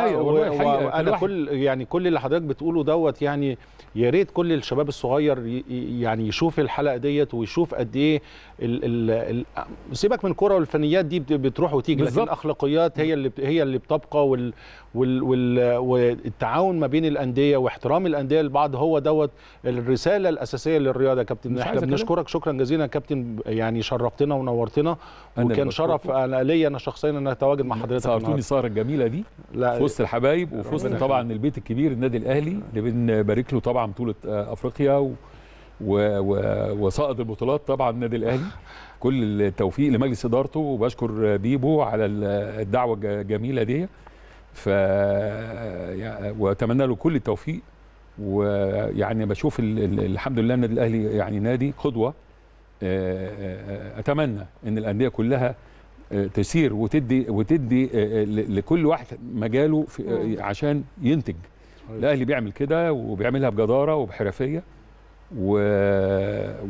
ايوه آه، والله كل يعني كل اللي حضرتك بتقوله دوت يعني يا ريت كل الشباب الصغير يعني يشوف الحلقه ديت ويشوف قد ايه سيبك من الكوره والفنيات دي بتروح وتيجي لكن الاخلاقيات هي اللي هي اللي بتبقى وال وال وال والتعاون ما بين الانديه واحترام الانديه لبعض هو دوت الرساله الاساسيه للرياضه يا كابتن احنا بنشكرك شكرا جزيلا يا كابتن يعني شرفتنا ونورتنا وكان شرف ليا انا شخصيا ان اتواجد مع حضرتك النهارده صورتوني الصوره الجميله دي لا وسط الحبايب وفي وسط طبعا البيت الكبير النادي الاهلي اللي بنبارك له طبعا بطوله آه، افريقيا و... و... و... وسائد البطولات طبعا النادي الاهلي كل التوفيق لمجلس ادارته وبشكر بيبو على الدعوه الجميله دي ف واتمنى له كل التوفيق ويعني بشوف الحمد لله النادي الاهلي يعني نادي قدوه آه، آه، اتمنى ان الانديه كلها تسير وتدي وتدي آه، آه، لكل واحد مجاله في آه، عشان ينتج طيب. الاهلي بيعمل كده وبيعملها بجداره وبحرفيه و...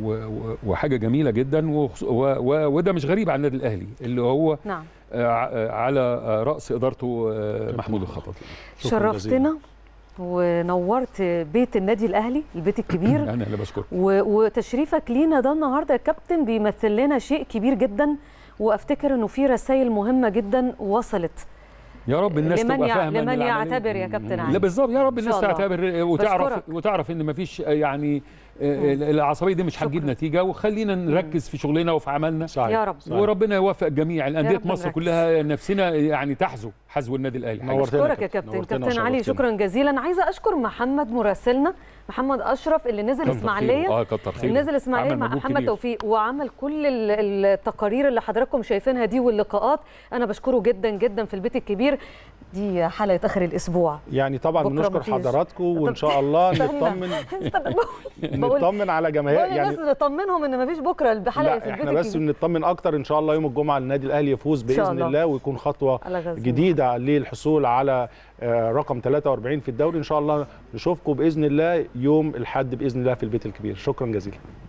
و... وحاجه جميله جدا و... و... وده مش غريب على النادي الاهلي اللي هو نعم. على راس ادارته محمود الخطاط شرفتنا ونورت بيت النادي الاهلي البيت الكبير انا اللي بشكرك و... وتشريفك لينا ده النهارده يا كابتن بيمثل لنا شيء كبير جدا وافتكر انه في رسائل مهمه جدا وصلت يا رب الناس لمن تبقى فاهمه لمن يعتبر يا كابتن علي لا بالظبط يا رب الناس تعتبر وتعرف وتعرف ان مفيش آه، يعني آه، العصبيه دي مش هتجيب نتيجه وخلينا نركز في شغلنا وفي عملنا صحيح. يا رب صحيح. وربنا يوفق جميع الانديه مصر نركز. كلها نفسنا يعني تحزو حزو النادي الاهلي اشكرك يا كابتن كابتن علي شكرا جزيلا عايزه اشكر محمد مراسلنا محمد اشرف اللي نزل اسماعيليه اه كتر خير نزل اسماعيليه مع محمد توفيق وعمل كل التقارير اللي حضراتكم شايفينها دي واللقاءات انا بشكره جدا جدا في البيت الكبير دي حلقه اخر الاسبوع يعني طبعا بنشكر حضراتكم وان شاء الله نطمن بقول نطمن على جماهير يعني الناس نطمنهم ان مفيش بكره الحلقه في البيت احنا بس بنطمن اكتر ان شاء الله يوم الجمعه النادي الاهلي يفوز باذن الله. الله ويكون خطوه جديده للحصول على آه، رقم 43 في الدوري ان شاء الله نشوفكم باذن الله يوم الاحد باذن الله في البيت الكبير شكرا جزيلا